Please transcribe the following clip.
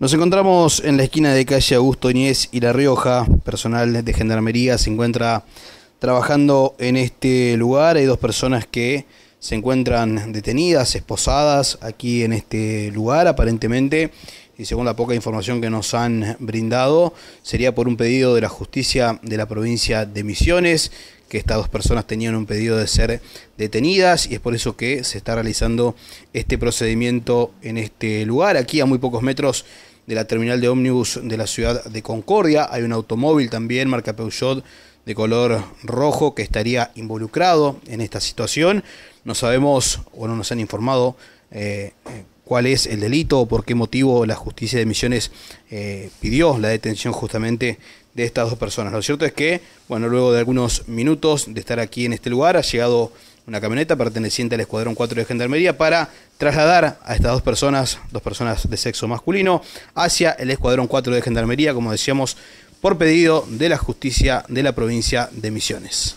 Nos encontramos en la esquina de calle Augusto Ñez y La Rioja. Personal de Gendarmería se encuentra trabajando en este lugar. Hay dos personas que se encuentran detenidas, esposadas aquí en este lugar, aparentemente. Y según la poca información que nos han brindado, sería por un pedido de la justicia de la provincia de Misiones, que estas dos personas tenían un pedido de ser detenidas y es por eso que se está realizando este procedimiento en este lugar, aquí a muy pocos metros de la terminal de ómnibus de la ciudad de Concordia. Hay un automóvil también, marca Peugeot, de color rojo que estaría involucrado en esta situación. No sabemos o no nos han informado eh, eh, cuál es el delito o por qué motivo la justicia de Misiones eh, pidió la detención justamente de estas dos personas. Lo cierto es que, bueno, luego de algunos minutos de estar aquí en este lugar, ha llegado una camioneta perteneciente al Escuadrón 4 de Gendarmería para trasladar a estas dos personas, dos personas de sexo masculino, hacia el Escuadrón 4 de Gendarmería, como decíamos, por pedido de la justicia de la provincia de Misiones.